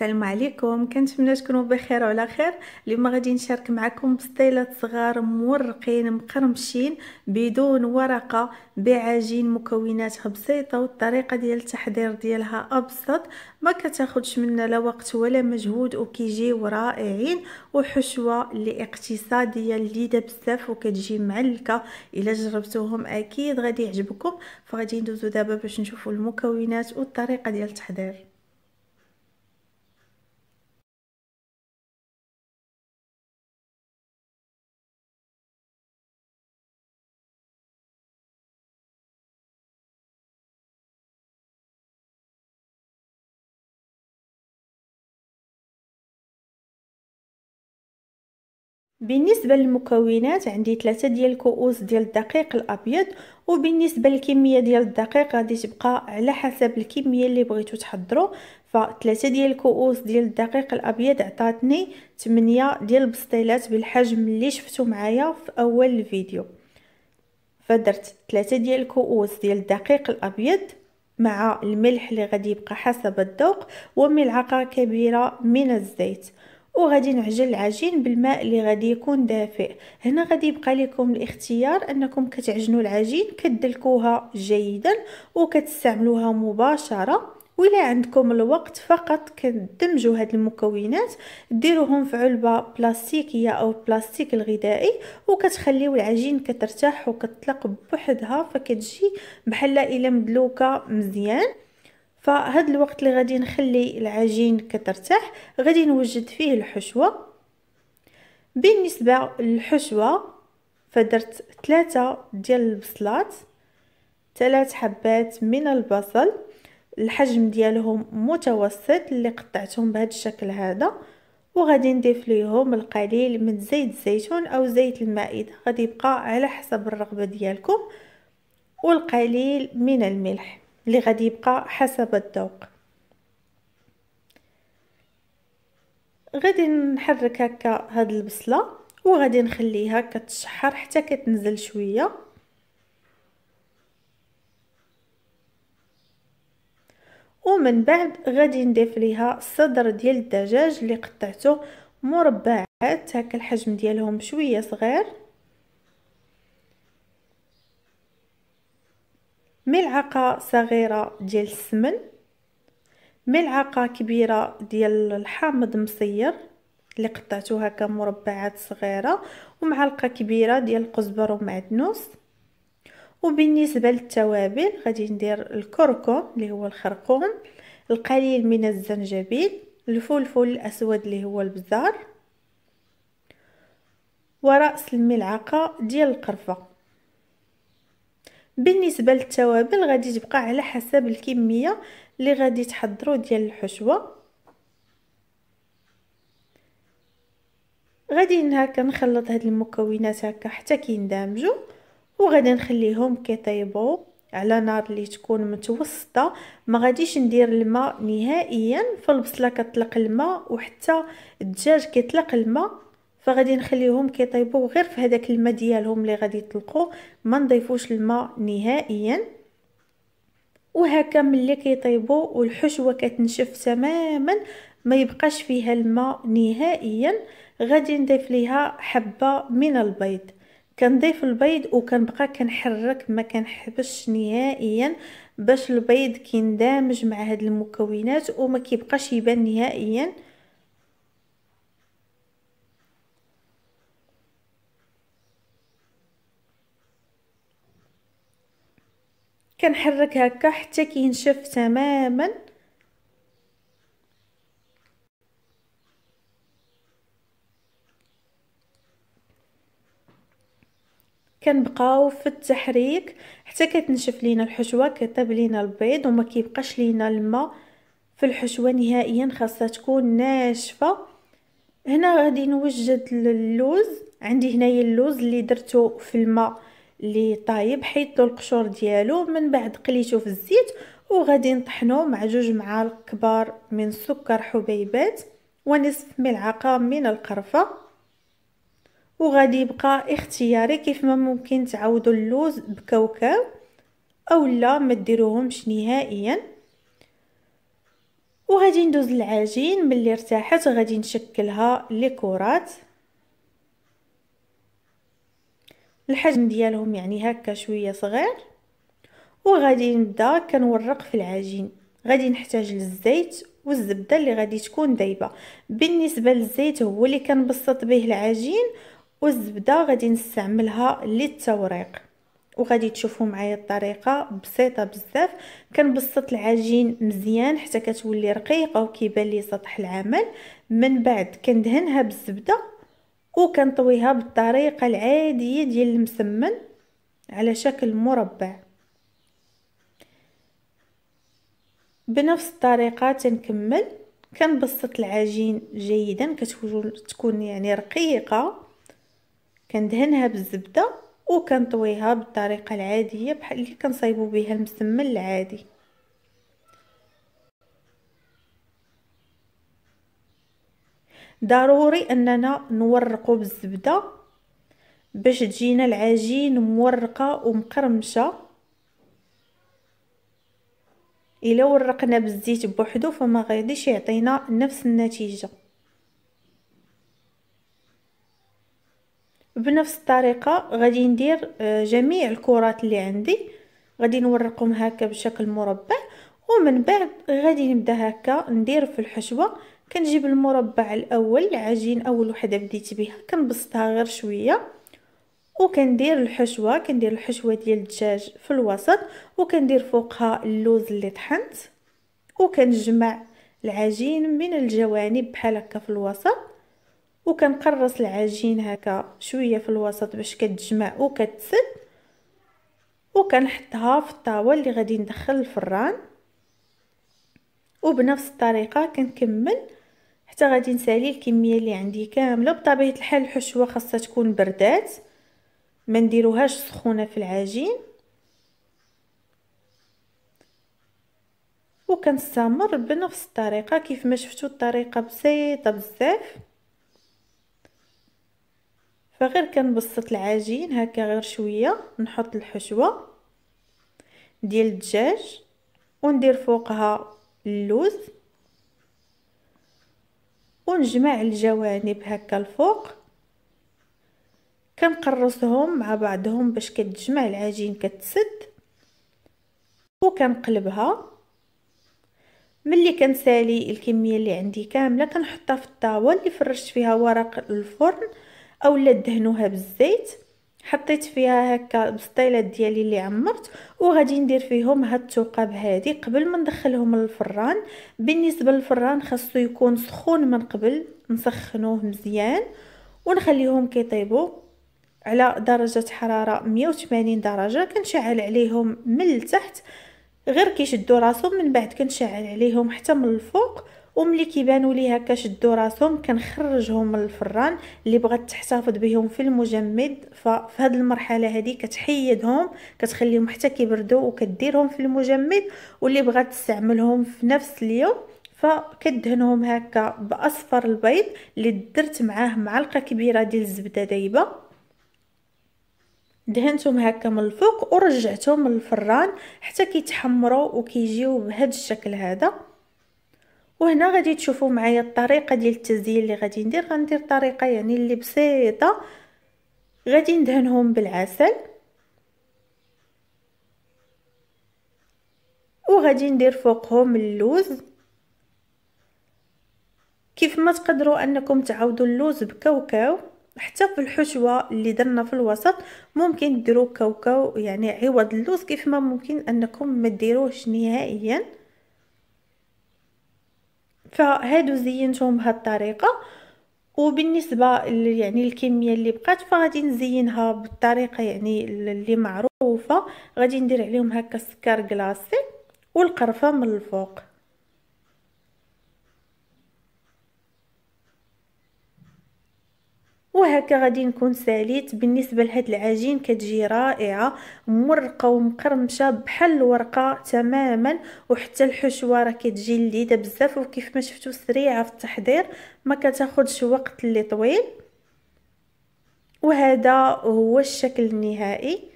السلام عليكم كنتمنى تكونوا بخير وعلى خير اليوم غادي نشارك معكم بسطيلات صغار مورقين مقرمشين بدون ورقه بعجين مكوناتها بسيطه والطريقه ديال التحضير ديالها ابسط ما كتاخذش منا لا وقت ولا مجهود وكيجيو رائعين وحشوه اللي اقتصاديه لذيذه بزاف وكتجي معلكه الا جربتوهم اكيد غادي يعجبكم فغادي ندوزو دابا باش نشوفوا المكونات والطريقه ديال التحضير بالنسبه للمكونات عندي ثلاثة ديال الكؤوس ديال الدقيق الابيض وبالنسبه للكميه ديال الدقيق غادي تبقى على حسب الكميه اللي بغيتو تحضروا فثلاثة ديال الكؤوس ديال الدقيق الابيض عطاتني 8 ديال البسطيلات بالحجم اللي شفتو معايا في اول الفيديو فدرت ثلاثة ديال الكؤوس ديال الدقيق الابيض مع الملح اللي غادي يبقى حسب الذوق وملعقه كبيره من الزيت وغادي نعجن العجين بالماء اللي غادي يكون دافئ هنا غادي يبقى لكم الاختيار انكم كتعجنوا العجين كدلكوها جيدا وكتستعملوها مباشره ولا عندكم الوقت فقط كدمجوا هاد المكونات ديروهم في علبه بلاستيكيه او بلاستيك الغذائي وكتخليو العجين كترتاح وكتطلق بوحدها فكتجي بحال الا مدلوكه مزيان فهاد الوقت اللي غادي نخلي العجين كترتاح غادي نوجد فيه الحشوه بالنسبه للحشوه فدرت ثلاثة ديال البصلات ثلاث حبات من البصل الحجم ديالهم متوسط اللي قطعتهم بهذا الشكل هذا وغادي نضيف ليهم القليل من زيت الزيتون او زيت المائده غادي يبقى على حسب الرغبه ديالكم والقليل من الملح اللي غادي يبقى حسب الذوق غادي نحرك هكا هاد البصله وغادي نخليها كتشحر حتى كتنزل شويه ومن بعد غادي نضيف ليها الصدر ديال الدجاج اللي قطعته مربعات هكا الحجم ديالهم شويه صغير ملعقة صغيرة ديال السمن ملعقة كبيرة ديال الحامض مصير اللي قطعتو هكا مربعات صغيرة ومعلقة كبيرة ديال القزبر ومعدنوس وبالنسبة للتوابل غادي ندير الكركم اللي هو الخرقوم القليل من الزنجبيل الفلفل الأسود اللي هو البزار ورأس الملعقة ديال القرفة بالنسبه للتوابل غادي تبقى على حسب الكميه اللي غادي تحضروا ديال الحشوه غادي هكا نخلط هاد المكونات هكا حتى كيندمجوا وغادي نخليهم كيطيبوا على نار اللي تكون متوسطه ما غاديش ندير الماء نهائيا فالبصله كطلق الماء وحتى الدجاج كيطلق الماء فغادي نخليهم كيطيبوا غير في هذاك الماء ديالهم اللي غادي يطلقوا ما نضيفوش الماء نهائيا وهكا ملي كيطيبوا والحشوه كتنشف تماما ما يبقاش فيها الماء نهائيا غادي نضيف ليها حبه من البيض كنضيف البيض وكنبقى كنحرك ما كنحبش نهائيا باش البيض كيندمج مع هاد المكونات وما كيبقاش يبان نهائيا كنحرك هكا حتى كينشف تماما كنبقاو في التحريك حتى كتنشف لينا الحشوه كطيب لينا البيض وما كيبقاش لينا الماء في الحشوه نهائيا خاصها تكون ناشفه هنا غادي نوجد اللوز عندي هنايا اللوز اللي درته في الماء اللي طايب حيدو القشور ديالو من بعد قليتو في الزيت وغادي نطحنو مع جوج معالق كبار من سكر حبيبات ونصف ملعقه من القرفه وغادي يبقى اختياري كيف ما ممكن تعودو اللوز بكاوكاو لا ما ديروهمش نهائيا وغادي ندوز العجين ملي ارتاحت غادي نشكلها لكرات الحجم ديالهم يعني هكا شويه صغير وغادي نبدا كنورق في العجين غادي نحتاج الزيت والزبده اللي غادي تكون دايبه بالنسبه للزيت هو اللي كنبسط به العجين والزبده غادي نستعملها للتوريق وغادي تشوفوا معايا الطريقه بسيطه بزاف كنبسط العجين مزيان حتى كتولي رقيقه وكيبان لي سطح العمل من بعد كندهنها بالزبده وكنطويها بالطريقه العاديه ديال المسمن على شكل مربع بنفس الطريقه تنكمل كنبسط العجين جيدا كتكون يعني رقيقه كندهنها بالزبده وكنطويها بالطريقه العاديه بحال اللي كنصايبو بها المسمن العادي ضروري اننا نورقو بالزبده باش تجينا العجين مورقه ومقرمشه الا ورقنا بالزيت بوحدو فما غاديش يعطينا نفس النتيجه بنفس الطريقه غادي ندير آه، جميع الكرات اللي عندي غادي نورقهم هكا بشكل مربع ومن بعد غادي نبدا هكا ندير في الحشوه كنجيب المربع الاول العجين اول وحده بديت بها كنبسطها غير شويه وكندير الحشوه كندير الحشوه ديال الدجاج في الوسط وكندير فوقها اللوز اللي طحنت وكنجمع العجين من الجوانب بحال هكا في الوسط وكنقرص العجين هكا شويه في الوسط باش كتجمع وكتسد وكنحطها في الطاوه اللي غادي ندخل الفران وبنفس الطريقه كنكمل حتى غادي نسالي الكميه اللي عندي كامله بطبيعه الحال الحشوه خاصها تكون بردات ما نديروهاش سخونه في العجين وكنستمر بنفس الطريقه كيف ما شفتوا الطريقه بسيطه بزاف فغير كنبسط العجين هكا غير شويه نحط الحشوه ديال الدجاج وندير فوقها اللوز ونجمع الجوانب هكا الفوق كنقرصهم مع بعضهم باش كتجمع العجين كتسد وكنقلبها ملي كنسالي الكميه اللي عندي كامله كنحطها في الطاوله اللي فرشت فيها ورق الفرن اولا دهنوها بالزيت حطيت فيها هكا البسطيلات ديالي اللي عمرت وغادي ندير فيهم هاد الثقاب هادي قبل ما ندخلهم للفران بالنسبه للفران خاصو يكون سخون من قبل نسخنوه مزيان ونخليهم كيطيبوا على درجه حراره 180 درجه كنشعل عليهم من التحت غير كيشدوا راسهم من بعد كنشعل عليهم حتى من الفوق وملي كيبانوا هكا شدو راسهم كنخرجهم من الفران اللي بغات تحتفظ بهم في المجمد ففي هذه المرحله هذه كتحيدهم كتخليهم حتى كيبردوا وكديرهم في المجمد واللي بغات تستعملهم في نفس اليوم فكدهنهم هكا باصفر البيض اللي درت معاه معلقه كبيره ديال الزبده دايبه دهنتهم هكا من الفوق ورجعتهم للفران حتى كيتحمروا وكيجيو بهذا الشكل هذا وهنا غادي تشوفوا معايا الطريقه ديال التزيين اللي غادي ندير غندير طريقه يعني اللي بسيطه غادي ندهنهم بالعسل وغادي ندير فوقهم اللوز كيف ما تقدروا انكم تعوضوا اللوز بكاوكاو حتى في الحشوه اللي درنا في الوسط ممكن ديروا كاوكاو يعني عوض اللوز كيف ما ممكن انكم ما ديروهش نهائيا فهادو زينتهم بهاد الطريقه وبالنسبه يعني الكميه اللي بقات فغادي نزينها بالطريقه يعني اللي معروفه غادي ندير عليهم هكا السكر كلاصي والقرفه من الفوق وهكا غادي نكون ساليت بالنسبه لهاد العجين كتجي رائعه مرقه ومقرمشه بحال الورقه تماما وحتى الحشوه راه كتجي لذيذه بزاف وكيف ما شفتوا سريعه في التحضير ما كتاخذش وقت اللي طويل وهذا هو الشكل النهائي